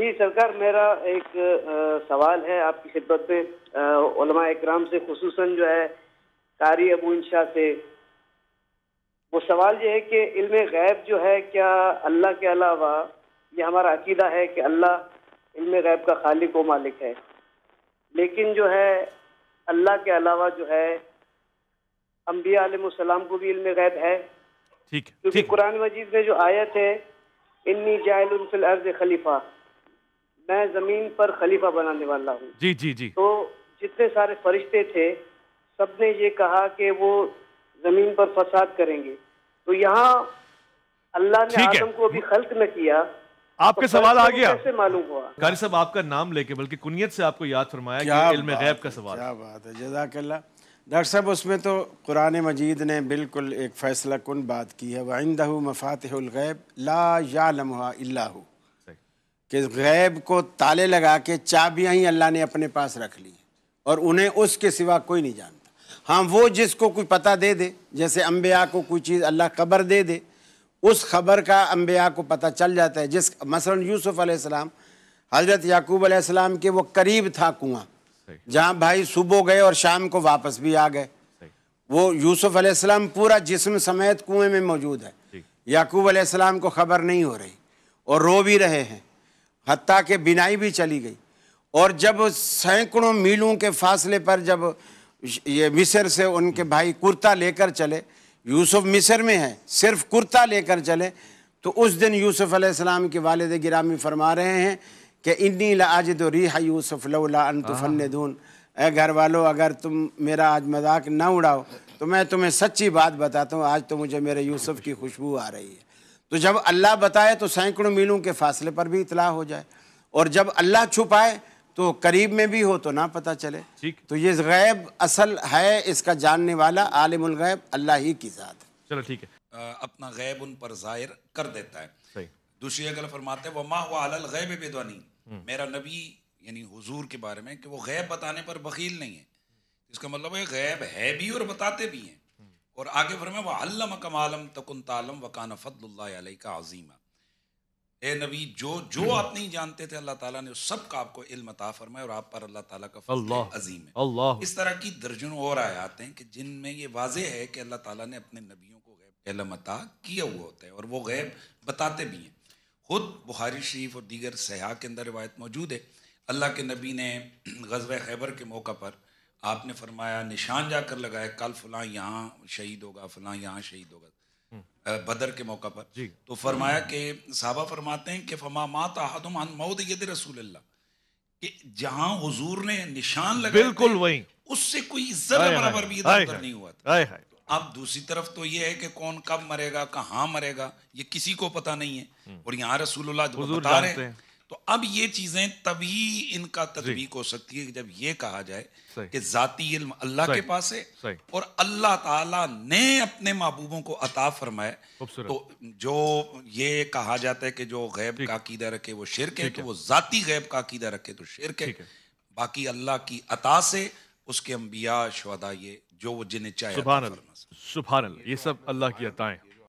जी सरकार मेरा एक आ, सवाल है आपकी खिदमत में इक्राम से खूस जो है कारी अबू इंशा से वो सवाल ये है कि इल्म गैब जो है क्या अल्लाह के अलावा ये हमारा अकीदा है कि अल्लाह इल्म गैब का खालिक व मालिक है लेकिन जो है अल्लाह के अलावा जो है अम्बिया आलम को भी इल्म गैब है ठीक क्योंकि कुरान मजीद में जो आयत है इन्नी जायल खलीफा मैं जमीन पर खलीफा बनाने वाला हूँ जी जी जी तो जितने सारे फरिश्ते थे सबने ये कहा कि वो जमीन पर फसाद करेंगे तो यहाँ अल्लाह ने आदम को अभी खल्क न किया आपके तो सवाल आ गया मालूम हुआ कारी साहब आपका नाम लेके बल्कि कुनियत से आपको याद फरमाया क्या कि इल्म गैब का सवाल क्या बात है जजाकल्ला डॉक्टर साहब उसमें तो कुरान मजीद ने बिल्कुल एक फैसला कन बात की है वाइंदहू मफातहुल गैब ला यालमहा इल्लाहू कि गैब को ताले लगा के चाबियाँ ही अल्लाह ने अपने पास रख ली और उन्हें उसके सिवा कोई नहीं जानता हाँ वो जिसको कोई पता दे दे जैसे अम्बिया को कोई चीज़ अल्लाह खबर दे दे उस खबर का अम्बिया को पता चल जाता है जिस मसलन यूसुफ़ अलैहिस्सलाम हज़रत याकूब अलैहिस्सलाम के वो करीब था कुआं जहाँ भाई सुबह गए और शाम को वापस भी आ गए वो यूसुफ अलैहिस्सलाम पूरा जिस्म समेत कुएं में मौजूद है याकूब अलैहिस्सलाम को खबर नहीं हो रही और रो भी रहे हैं हती के बिनाई भी चली गई और जब सैकड़ों मीलों के फासले पर जब ये मिस्र से उनके भाई कुर्ता लेकर चले यूसुफ मिस्र में है सिर्फ कुर्ता लेकर चले तो उस दिन यूसुफ अलैहिस्सलाम के वालद गिरामी फरमा रहे हैं कि इन्नी लाज दो रिहा यूसुफ लफन हाँ। दून ए घर वालों अगर तुम मेरा आज मजाक ना उड़ाओ तो मैं तुम्हें सच्ची बात बताता हूँ आज तो मुझे मेरे यूसुफ की खुशबू आ रही है तो जब अल्लाह बताए तो सैकड़ों मीलों के फासले पर भी इतला हो जाए और जब अल्लाह छुपाए तो करीब में भी हो तो ना पता चले तो ये गैब असल है इसका जानने वाला आलिमुल गैब अल्लाह ही की ज़ात है चलो ठीक है आ, अपना गैब उन पर जाहिर कर देता है दूसरी अगल फरमाते हैं माह गैब बेदवानी हम्म। मेरा नबी यानी हुजूर के बारे में कि वो गैब बताने पर बकील नहीं है इसका मतलब है गैब है भी और बताते भी हैं और आगे भर में वल्लम कमालम तकन तालम वकान फ़दल का अजीमा ए नबी जो जो आप नहीं जानते थे अल्लाह ताला ने उस सब का आपको इल्म अता फरमाया और आप पर अल्लाह ताला का फल अजीम है अल्लाह इस तरह की दर्जनों और आयात हैं कि जिनमें ये वाज है कि अल्लाह ताला ने अपने नबियों को गैब का इल्म अता किया हुआ होता है और वो गैब बताते भी हैं खुद बुखारी शरीफ और दीगर सयाह के अंदर रिवायत मौजूद है अल्लाह के नबी ने गजब खैबर के मौका पर आपने फरमाया निशान जाकर लगाया कल फलां यहाँ शहीद होगा फलां यहाँ शहीद होगा हम्म। बदर के मौका पर तो फरमाया कि साहबा फरमाते हैं कि फमा मात आहदम मऊद यद रसूल कि जहां हुजूर ने निशान लगाया बिल्कुल वही उससे कोई जरा बराबर भी इधर नहीं हुआ था अब दूसरी तरफ तो ये है कि कौन कब मरेगा कहाँ मरेगा ये किसी को पता नहीं है हम्म। और यहाँ रसूलुल्लाह बता रहे हैं तो अब ये चीजें तभी इनका तदबीक हो सकती है जब ये कहा जाए कि जाती इल्म अल्लाह के पास है और अल्लाह ताला ने अपने महबूबों को अता फरमाए तो जो ये कहा जाता है कि जो गैब का अकीदा रखे वो शिरक है तो वो जाती गैब का अकीदा रखे तो शिरक है बाकी अल्लाह की अता से उसके अम्बिया शहदा ये जो वो जिन्हें चाहे सुबह सुबह ये सब अल्लाह की अताएं